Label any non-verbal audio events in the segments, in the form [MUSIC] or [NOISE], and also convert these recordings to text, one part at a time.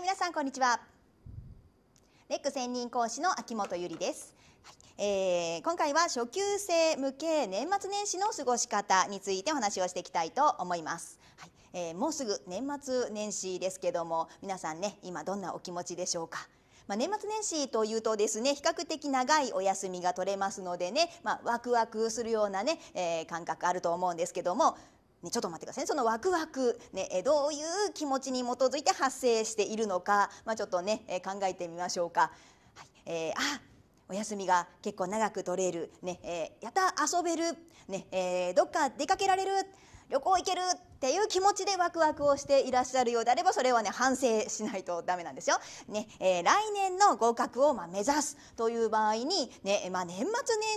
はい皆さんこんにちはレック専任講師の秋元由里です、はい、えー、今回は初級生向け年末年始の過ごし方についてお話をしていきたいと思います、はいえー、もうすぐ年末年始ですけども皆さんね今どんなお気持ちでしょうかまあ、年末年始というとですね比較的長いお休みが取れますのでね、まあ、ワクワクするようなね、えー、感覚あると思うんですけどもね、ちょっと待ってください、そのワクワク、ね、どういう気持ちに基づいて発生しているのか、まあ、ちょっとね考えてみましょうか。はいえー、あお休みが結構長く取れる、ねえー、やった遊べる、ねえー、どっか出かけられる旅行行けるっていう気持ちでワクワクをしていらっしゃるようであればそれはね反省しないとダメなんですよ。ねえー、来年の合格をまあ目指すという場合にね、まあ、年末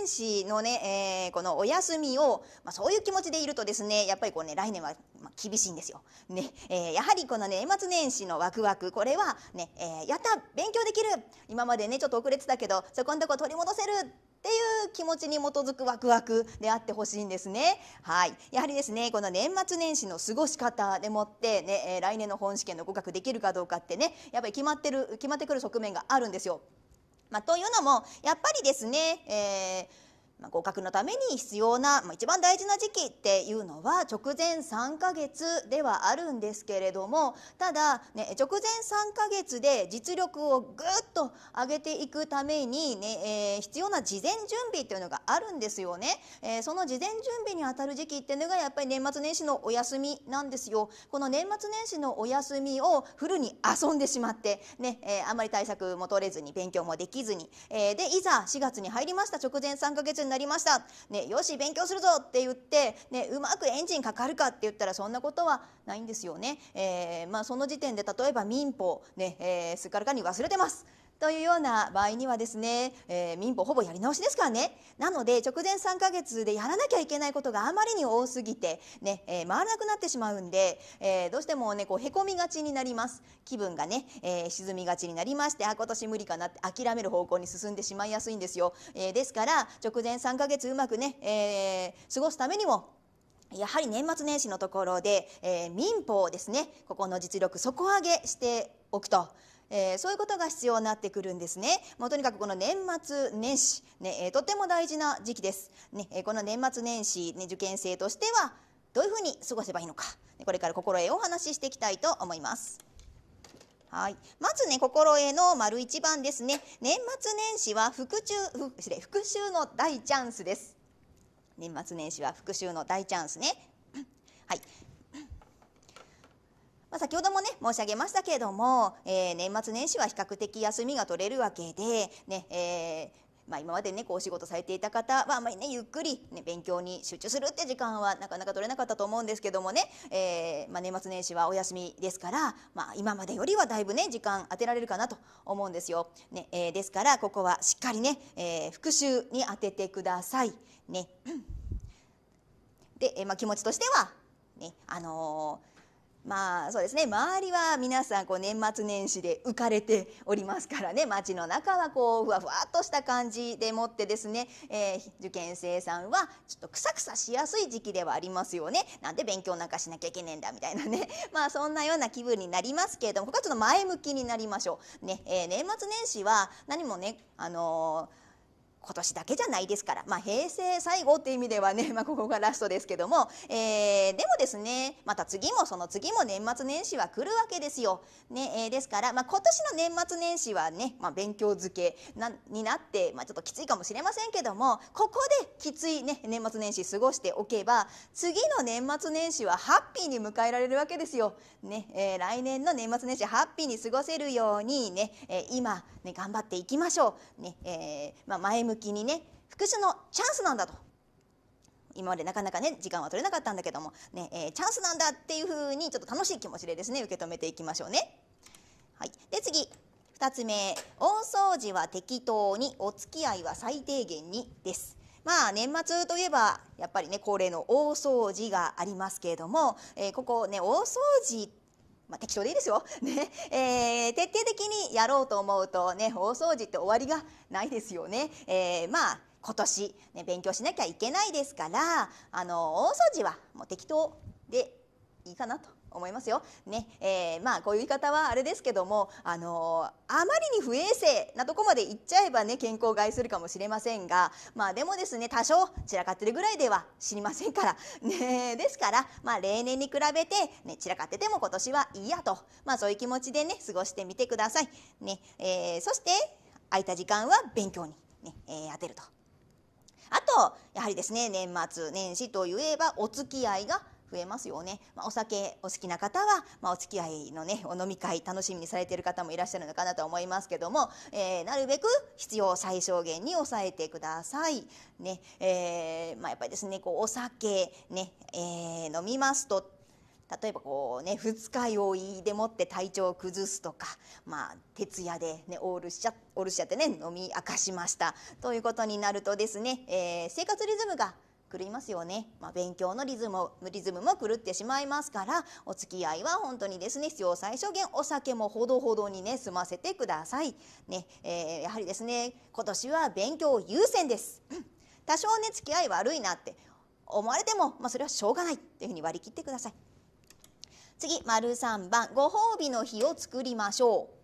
年始のね、えー、このお休みを、まあ、そういう気持ちでいるとですねやっぱりこう、ね、来年は厳しいんですよ。ねえー、やはりこの、ね、年末年始のワクワクこれはね、ええやった勉強できる今までねちょっと遅れてたけどそこんとこ取り戻せるっていう気持ちに基づくワクワクであってほしいんですね。はい、やはりですねこの年末年始の過ごし方でもってね、え来年の本試験の合格できるかどうかってねやっぱり決まってる決まってくる側面があるんですよ。まあ、というのもやっぱりですね、えーまあ、合格のために必要な、まあ、一番大事な時期っていうのは直前3ヶ月ではあるんですけれどもただ、ね、直前3ヶ月で実力をぐっと上げていくためにね、えー、必要な事前準備っていうのがあるんですよね、えー、その事前準備にあたる時期っていうのがやっぱり年末年始のお休みなんですよこの年末年始のお休みをフルに遊んでしまってね、えー、あまり対策も取れずに勉強もできずに、えー、でいざ4月に入りました直前3ヶ月になりました、ね、よし勉強するぞって言って、ね、うまくエンジンかかるかって言ったらそんなことはないんですよね、えー、まあ、その時点で例えば民法ね、えー、すっからかに忘れてますというような場合にはですね、えー、民法ほぼやり直しですからねなので直前3ヶ月でやらなきゃいけないことがあまりに多すぎてね、えー、回らなくなってしまうんで、えー、どうしてもねこうへこみがちになります気分がね、え沈みがちになりましてあ今年無理かなって諦める方向に進んでしまいやすいんですよ、えですから直前3ヶ月うまくね、え過ごすためにもやはり年末年始のところで、え民法をですねここの実力底上げしておくと。えー、そういうことが必要になってくるんですね。もうとにかくこの年末年始、ねえー、とても大事な時期です。ねえー、この年末年始、ね、受験生としてはどういうふうに過ごせばいいのか、これから心得をお話ししていきたいと思います。はい、まずね心得の丸一番ですね年末年始は復習復復習の大チャンスです年末年始は復習の大チャンスねはい、申し上げましたけれども、えー、年末年始は比較的休みが取れるわけで、ねえーまあ、今までねこうお仕事されていた方は、まあまりね、ゆっくり、ね、勉強に集中するって時間はなかなか取れなかったと思うんですけどもね、えーまあ、年末年始はお休みですから、まあ、今までよりはだいぶね時間当てられるかなと思うんですよ。ねえー、ですからここはしっかりね、えー、復習に当ててください。ね、[COUGHS] で、えまあ、気持ちとしては、ねあのーまあそうですね周りは皆さんこう年末年始で浮かれておりますからね街の中はこうふわふわっとした感じでもってですね、えー、受験生さんはちょっとくさくさしやすい時期ではありますよねなんで勉強なんかしなきゃいけねえんだみたいなね [LAUGHS] まあそんなような気分になりますけれどもここはちょっと前向きになりましょう。ねえー、年末年始は何もねあのー今年だけじゃないですから、まあ、平成最後っていう意味ではね、[LAUGHS] まあ、ここがラストですけども、えー、でもですねまた次もその次も年末年始は来るわけですよ。ねえー、ですから、まあ、今年の年末年始はね、まあ、勉強漬けなになって、まあ、ちょっときついかもしれませんけどもここできつい、ね、年末年始過ごしておけば次の年末年始はハッピーに迎えられるわけですよ。ねえー、来年の年末年始ハッピーに過ごせるようにね、えー、今ね頑張っていきましょう。ねえーまあ、前向向きにね福祉のチャンスなんだと今までなかなかね時間は取れなかったんだけどもね、えー、チャンスなんだっていうふうにちょっと楽しい気持ちでですね受け止めていきましょうね。はい、で次2つ目「大掃除は適当にお付き合いは最低限に」です。まあ年末といえばやっぱりね恒例の大掃除がありますけれども、えー、ここね大掃除ってまあ、適当でいいですよ、ねえー、徹底的にやろうと思うと、ね、大掃除って終わりがないですよね。えー、まあ今年、ね、勉強しなきゃいけないですからあの大掃除はもう適当でいいかなと思いますよ。ねえー、まあこういう言い方はあれですけども、あのー、あまりに不衛生なとこまでいっちゃえばね健康を害するかもしれませんが、まあ、でもですね多少散らかってるぐらいでは死にませんから、[LAUGHS] ね、ですから、まあ、例年に比べて、ね、散らかってても今年はいいやと、まあ、そういう気持ちでね過ごしてみてください。ねえー、そして空いた時間は勉強にね、ねえー、当てると。あとやはりですね年末年始といえばお付き合いが増えますよね、まあ、お酒お好きな方は、まあ、お付き合いのねお飲み会楽しみにされてる方もいらっしゃるのかなと思いますけども、えー、なるべく必要最小限に抑えてください。ねえーまあ、やっぱりですねこうお酒ね、えー、飲みますと例えばこうね二日酔いでもって体調を崩すとか、まあ、徹夜で、ね、オールしちゃオールしちゃってね飲み明かしましたということになるとですね、えー、生活リズムが狂いますよね、まあ、勉強のリズムリズムも狂ってしまいますからお付き合いは本当にですね必要最小限お酒もほどほどにね済ませてください、ねえー、やはりですね今年は勉強優先です、多少ね付き合い悪いなって思われても、まあ、それはしょうがないっていうふうに割り切ってください次丸3番ご褒美の日を作りましょう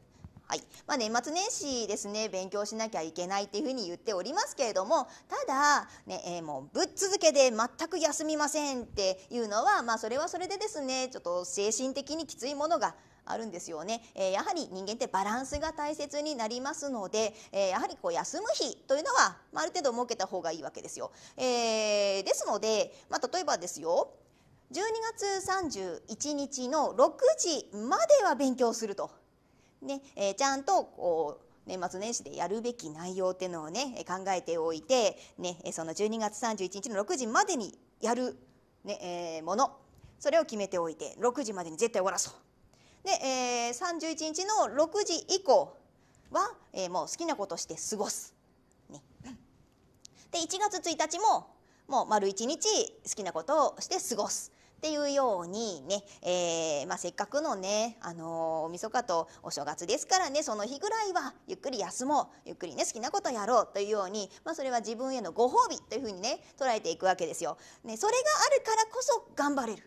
はい。まあ、年末年始ですね、勉強しなきゃいけないっていうふうに言っておりますけれども、ただ、ね、えー、もうぶっ続けで全く休みませんっていうのは、まあ、それはそれでですね、ちょっと精神的にきついものがあるんですよね、えー、やはり人間ってバランスが大切になりますので、えー、やはりこう休む日というのは、まあ、ある程度設けた方がいいわけですよ。えー、ですので、まあ、例えばですよ12月31日の6時までは勉強すると。ねえー、ちゃんとこう年末年始でやるべき内容っていうのをね考えておいて、ね、その12月31日の6時までにやるね、ねえー、ものそれを決めておいて6時までに絶対終わらそう。で、えー、31日の6時以降は、えー、もう好きなことして過ごす。ね、で1月1日ももう丸1日好きなことをして過ごす。っていうようにね、えー、まあ、せっかくのね、あのー、おみそかとお正月ですからねその日ぐらいはゆっくり休もうゆっくりね好きなことやろうというように、まあ、それは自分へのご褒美というふうにね捉えていくわけですよ。ね、それがあるからこそ頑張れる。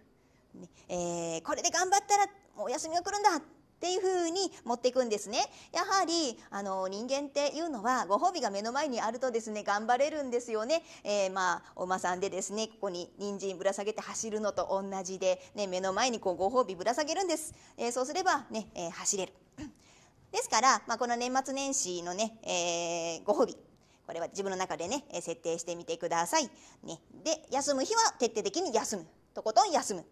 ねえー、これで頑張ったらお休みが来るんだっっていうふうに持っていくんですね。やはりあの人間っていうのはご褒美が目の前にあるとですね頑張れるんですよね。えー、まあお馬さんでですねここに人参ぶら下げて走るのと同じで、ね、目の前にこうご褒美ぶら下げるんです。えー、そうすればね、えー、走れる。[CLEARS THROAT] ですから、まあ、この年末年始のね、えー、ご褒美これは自分の中でね設定してみてください。ね、で休む日は徹底的に休むとことん休む。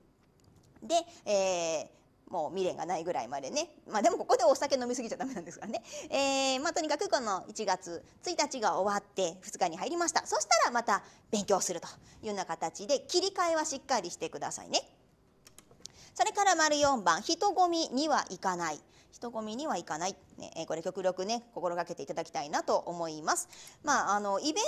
で、えーもう未練がないぐらいまでね、まあ、でもここでお酒飲みすぎちゃダメなんですからね、[LAUGHS] えー、まあ、とにかくこの1月1日が終わって2日に入りましたそしたらまた勉強するというような形で切り替えはしっかりしてくださいね。それから丸4番人混みには行かない人混みには行かない、ね、これ極力ね心がけていただきたいなと思います。まあ、あのイベント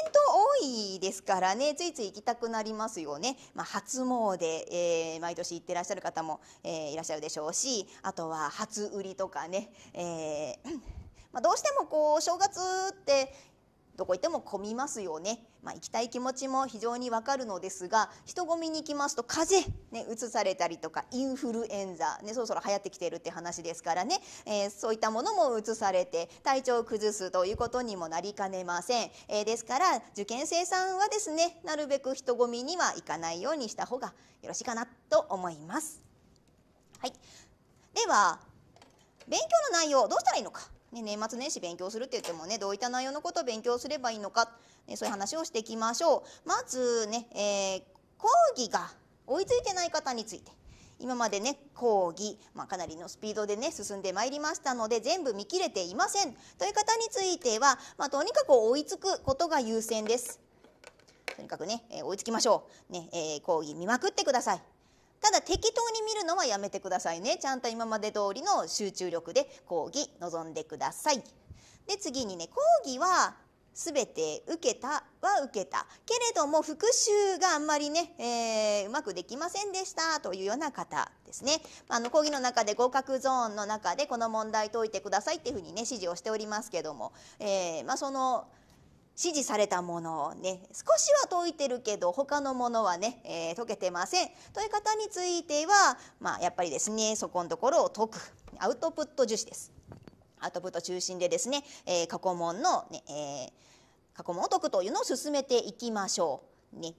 多いですからねついつい行きたくなりますよね。まあ、初詣、えー、毎年行ってらっしゃる方も、えー、いらっしゃるでしょうしあとは初売りとかね、えーまあ、どうしてもこう正月ってどこ行っても混みますよね。まあ、行きたい気持ちも非常にわかるのですが人混みに行きますと風邪ねうつされたりとかインフルエンザ、ね、そろそろ流行ってきてるって話ですからね、えー、そういったものもうつされて体調を崩すということにもなりかねません、えー、ですから受験生さんはですねなるべく人混みには行かないようにした方がよろしいかなと思います。はい、では勉強の内容どうしたらいいのか、ね、年末年始勉強するって言ってもねどういった内容のことを勉強すればいいのかね、そういう話をしていきましょう。まずね、えー、講義が追いついてない方について。今までね講義、まあ、かなりのスピードでね進んでまいりましたので全部見切れていませんという方については、まあ、とにかく追いつくことが優先ですとにかくね、え追いつきましょう、ねえー、講義見まくってくださいただ適当に見るのはやめてくださいねちゃんと今まで通りの集中力で講義臨んでくださいで次にね講義はべて受けたは受けたけれども復習があんまりね、えー、うまくできませんでしたというような方ですねあの講義の中で合格ゾーンの中でこの問題解いてくださいっていうふうにね指示をしておりますけども、えー、まあ、その指示されたものをね少しは解いてるけど他のものはね、えー、解けてませんという方については、まあ、やっぱりですねそこのところを解くアウトプット重視です。アウトプット中心でですね、えー、過去問のね、ねえー、過去問を解くというのを進めていきましょう。ね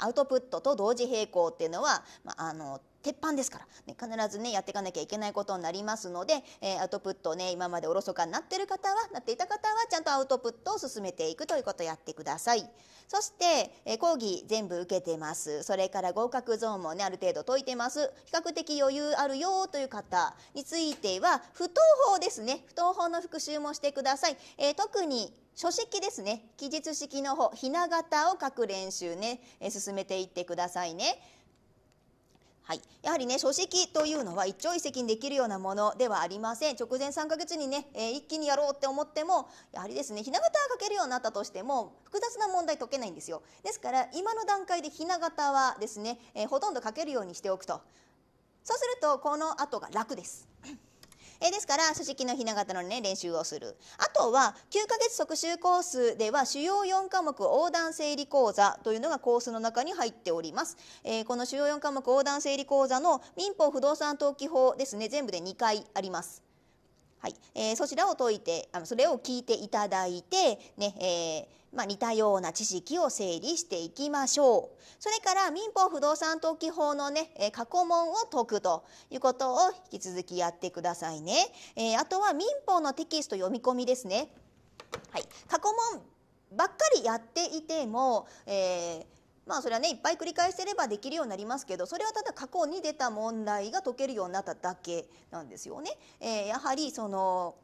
アウトプットと同時並行っていうのは、まあ、あの鉄板ですから、ね、必ずねやっていかなきゃいけないことになりますので、えー、アウトプットね今までおろそかになってる方はなっていた方はちゃんとアウトプットを進めていくということをやってくださいそして、えー、講義全部受けてますそれから合格ゾーンもねある程度解いてます比較的余裕あるよという方については不登法ですね不登法の復習もしてください、えー、特に書式ですね記述式の方ひな形を書く練習ね、え進めていってくださいね。はい、やはりね書式というのは一朝一夕にできるようなものではありません直前3ヶ月にね、え一気にやろうって思ってもやはりですねひな形は書けるようになったとしても複雑な問題解けないんですよですから今の段階でひな形はですね、えほとんど書けるようにしておくとそうするとこの後が楽です。えですから書式のひな形の、ね、練習をするあとは9ヶ月即習コースでは主要4科目横断整理講座というのがコースの中に入っております、えー、この主要4科目横断整理講座の民法不動産登記法ですね全部で2回ありますはいえー、そちらを解いてあのそれを聞いていただいてね、えーまあ、似たような知識を整理していきましょうそれから民法不動産登記法のね過去問を解くということを引き続きやってくださいね、えー、あとは民法のテキスト読み込みですねはい過去問ばっかりやっていても、えー、まあそれはねいっぱい繰り返せればできるようになりますけどそれはただ過去に出た問題が解けるようになっただけなんですよね。えー、やはりその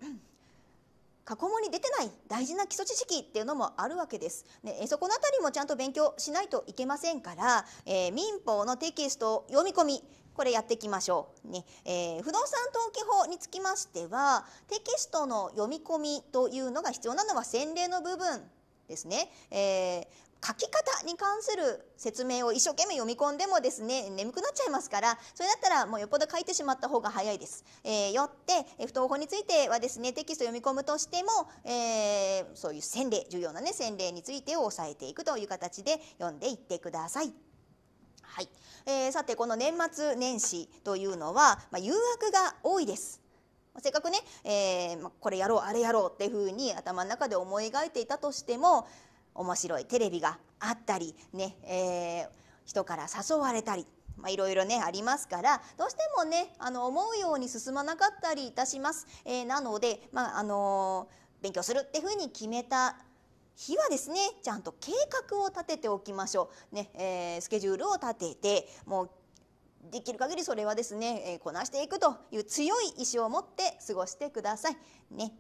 過去問に出てない大事な基礎知識っていうのもあるわけです。ね、えそこのあたりもちゃんと勉強しないといけませんから、えー、民法のテキスト読み込みこれやっていきましょう。ねえー、不動産登記法につきましてはテキストの読み込みというのが必要なのは先例の部分ですね、えー、書き方に関する説明を一生懸命読み込んでもですね眠くなっちゃいますからそれだったらもうよっぽど書いてしまった方が早いです。えー、よって不登法についてはですねテキスト読み込むとしても、えー、そういう洗礼重要なね洗礼についてを抑えていくという形で読んでいってください。はい、えー、さてこの年末年始というのは、まあ、誘惑が多いです。せっかくね、えー、これやろうあれやろうっていうふうに頭の中で思い描いていたとしても面白いテレビがあったりね、えー、人から誘われたり。まあ、いろいろねありますからどうしてもねあの思うように進まなかったりいたします、えー、なので、まああのー、勉強するっていうふうに決めた日はですねちゃんと計画を立てておきましょう、ねえー、スケジュールを立ててもうできる限りそれはですね、えこなしていくという強い意志を持って過ごしてください。ね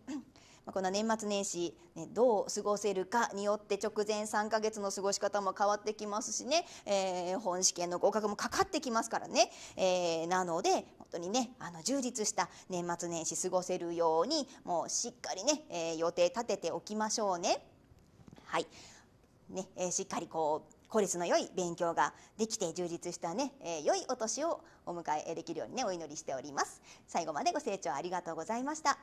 まあ、この年末年始、ね、どう過ごせるかによって直前3か月の過ごし方も変わってきますしね、えー、本試験の合格もかかってきますからね、えー、なので本当にねあの充実した年末年始過ごせるようにもうしっかりね、えー、予定立てておきましょうね。はいねえー、しっかりこう効率の良い勉強ができて充実したね、えー、良いお年をお迎えできるようにねお祈りしております最後までご清聴ありがとうございました